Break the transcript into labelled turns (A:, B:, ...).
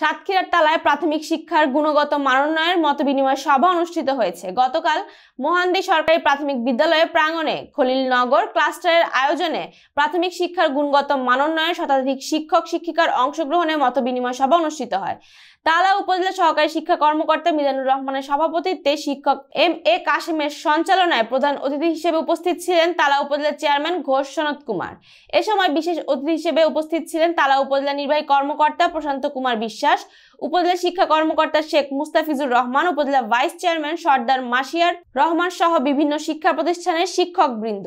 A: সাতক্ষীরার তালায় প্রাথমিক শিক্ষার গুণগত মানোন্নয়নের মত বিনিময় সভা অনুষ্ঠিত হয়েছে গতকাল মহান্দি সরকারি প্রাথমিক বিদ্যালয়ের প্রাঙ্গণে নগর ক্লাস্টারের আয়োজনে প্রাথমিক শিক্ষার গুণগত মানোন্নয়ন শতাধিক শিক্ষক শিক্ষিকার অংশগ্রহণে মত বিনিময় সভা অনুষ্ঠিত হয় তালা উপজেলা সহকারী শিক্ষা কর্মকর্তা মিজানুর রহমানের সভাপতিত্বে শিক্ষক এম এ কাশিমের সঞ্চালনায় প্রধান অতিথি হিসেবে উপস্থিত ছিলেন তালা উপজেলার চেয়ারম্যান ঘোষ সনদ কুমার এ সময় বিশেষ অতিথি হিসেবে উপস্থিত ছিলেন তালা উপজেলা নির্বাহী কর্মকর্তা প্রশান্ত কুমার বিশ্বাস বিশ্বাস উপজেলা শিক্ষা কর্মকর্তা শেখ মুস্তাফিজুর রহমান উপজেলা ভাইস চেয়ারম্যান সর্দার মাসিয়ার রহমান সহ বিভিন্ন শিক্ষা প্রতিষ্ঠানের শিক্ষক বৃন্দ